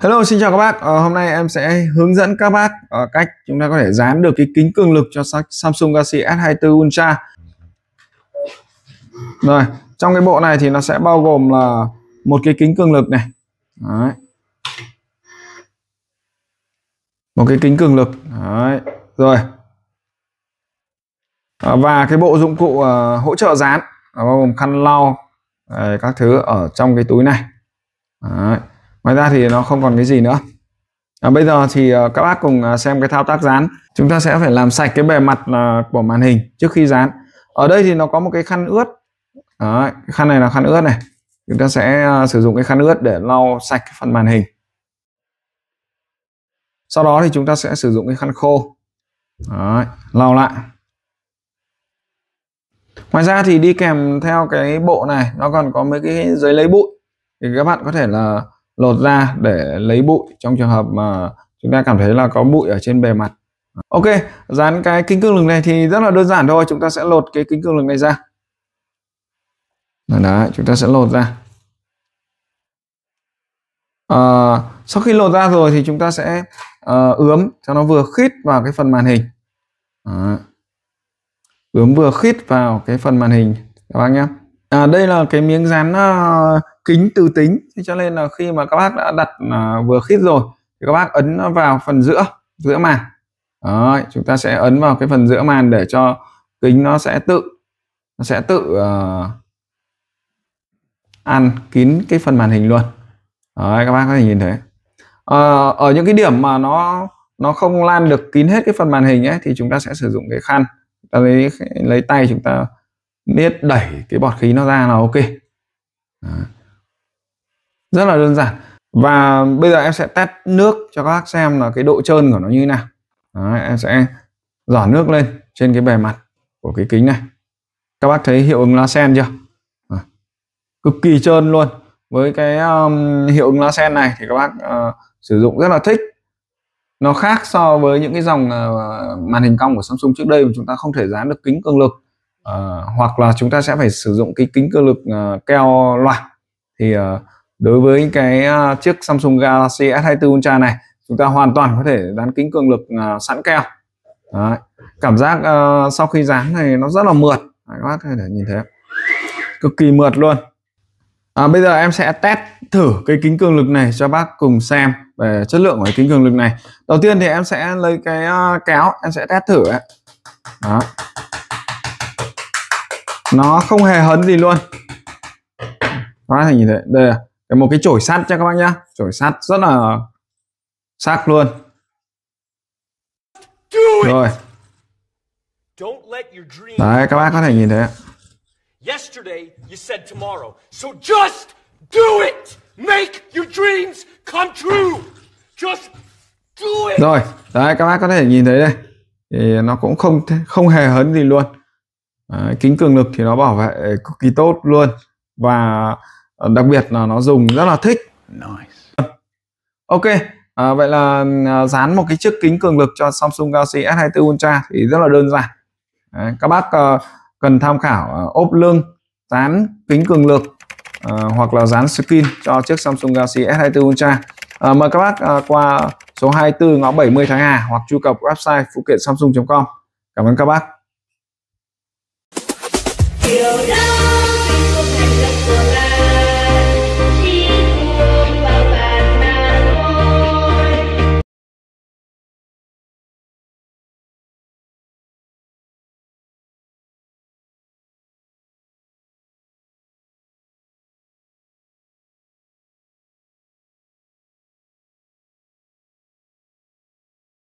Hello, xin chào các bác. À, hôm nay em sẽ hướng dẫn các bác à, cách chúng ta có thể dán được cái kính cường lực cho Samsung Galaxy S24 Ultra. Rồi, trong cái bộ này thì nó sẽ bao gồm là một cái kính cường lực này. Đấy. Một cái kính cường lực. Đấy. Rồi. À, và cái bộ dụng cụ à, hỗ trợ dán bao gồm khăn lau, các thứ ở trong cái túi này. Đấy ngoài ra thì nó không còn cái gì nữa à, bây giờ thì ờ, các bác cùng ờ, xem cái thao tác dán chúng ta sẽ phải làm sạch cái bề mặt ờ, của màn hình trước khi dán ở đây thì nó có một cái khăn ướt Đấy, cái khăn này là khăn ướt này chúng ta sẽ sử dụng cái khăn ướt để lau sạch cái phần màn hình sau đó thì chúng ta sẽ sử dụng cái khăn khô Đấy, lau lại ngoài ra thì đi kèm theo cái bộ này nó còn có mấy cái giấy lấy bụi thì các bạn có thể là lột ra để lấy bụi trong trường hợp mà chúng ta cảm thấy là có bụi ở trên bề mặt ok dán cái kính cường lực này thì rất là đơn giản thôi chúng ta sẽ lột cái kính cường lực này ra đó, chúng ta sẽ lột ra à, sau khi lột ra rồi thì chúng ta sẽ uh, ướm cho nó vừa khít vào cái phần màn hình à, ướm vừa khít vào cái phần màn hình các bác nhé à, đây là cái miếng dán uh, kính từ tính thế cho nên là khi mà các bác đã đặt à, vừa khít rồi thì các bác ấn vào phần giữa giữa màn Đó, chúng ta sẽ ấn vào cái phần giữa màn để cho kính nó sẽ tự nó sẽ tự uh, ăn kín cái phần màn hình luôn Đấy, các bác có thể nhìn thấy uh, ở những cái điểm mà nó nó không lan được kín hết cái phần màn hình ấy thì chúng ta sẽ sử dụng cái khăn ta lấy lấy tay chúng ta niết đẩy cái bọt khí nó ra là ok Đấy rất là đơn giản và bây giờ em sẽ test nước cho các bác xem là cái độ trơn của nó như thế nào Đấy, em sẽ giỏ nước lên trên cái bề mặt của cái kính này các bác thấy hiệu ứng lá sen chưa à, cực kỳ trơn luôn với cái um, hiệu ứng lá sen này thì các bác uh, sử dụng rất là thích nó khác so với những cái dòng uh, màn hình cong của Samsung trước đây mà chúng ta không thể dán được kính cường lực uh, hoặc là chúng ta sẽ phải sử dụng cái kính cường lực uh, keo loạt thì uh, đối với cái à, chiếc Samsung Galaxy S24 Ultra này chúng ta hoàn toàn có thể dán kính cường lực à, sẵn keo Đấy. cảm giác uh, sau khi dán này nó rất là mượt các bác có thể nhìn thấy cực kỳ mượt luôn à, bây giờ em sẽ test thử cái kính cường lực này cho bác cùng xem về chất lượng của cái kính cường lực này đầu tiên thì em sẽ lấy cái uh, kéo em sẽ test thử ấy. Đó. nó không hề hấn gì luôn các bác có thể nhìn thấy đây là cái một cái chổi sắt cho các bác nhá chổi sắt rất là sắc luôn rồi đấy các bác có thể nhìn thấy So just do it. Make your dreams come true. Just do it. Rồi, đấy các bác có thể nhìn thấy đây. Thì nó cũng không không hề hấn gì luôn. Đấy, kính cường lực thì nó bảo vệ cực kỳ tốt luôn và Ờ, đặc biệt là nó dùng rất là thích nice. ok à, vậy là à, dán một cái chiếc kính cường lực cho Samsung Galaxy S24 Ultra thì rất là đơn giản Đấy, các bác uh, cần tham khảo uh, ốp lưng dán kính cường lực uh, hoặc là dán skin cho chiếc Samsung Galaxy S24 Ultra uh, mời các bác uh, qua số 24 ngõ 70 Tháng Hà hoặc truy cập website phụ kiện samsung.com cảm ơn các bác Điều đó.